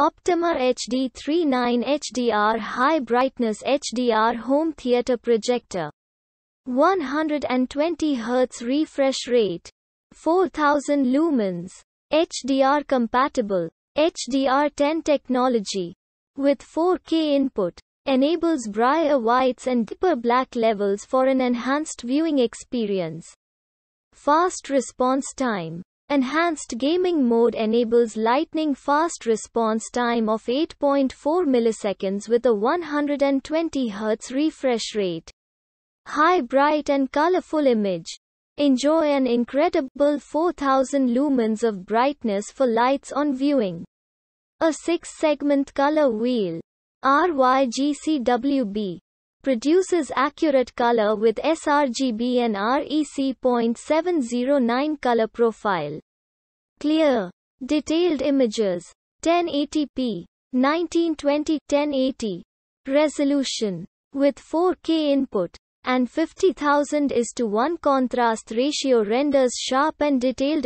Optima HD 39 HDR High Brightness HDR Home Theater Projector 120 Hz refresh rate 4000 lumens HDR compatible HDR10 technology with 4K input enables brighter whites and deeper black levels for an enhanced viewing experience fast response time Enhanced gaming mode enables lightning fast response time of 8.4 milliseconds with a 120 Hz refresh rate. High bright and colorful image. Enjoy an incredible 4000 lumens of brightness for lights on viewing. A 6-segment color wheel. RYGCWB produces accurate color with sRGB and REC.709 color profile. Clear. Detailed images. 1080p. 1920 1080. Resolution. With 4K input. And 50,000 is to 1 contrast ratio renders sharp and detailed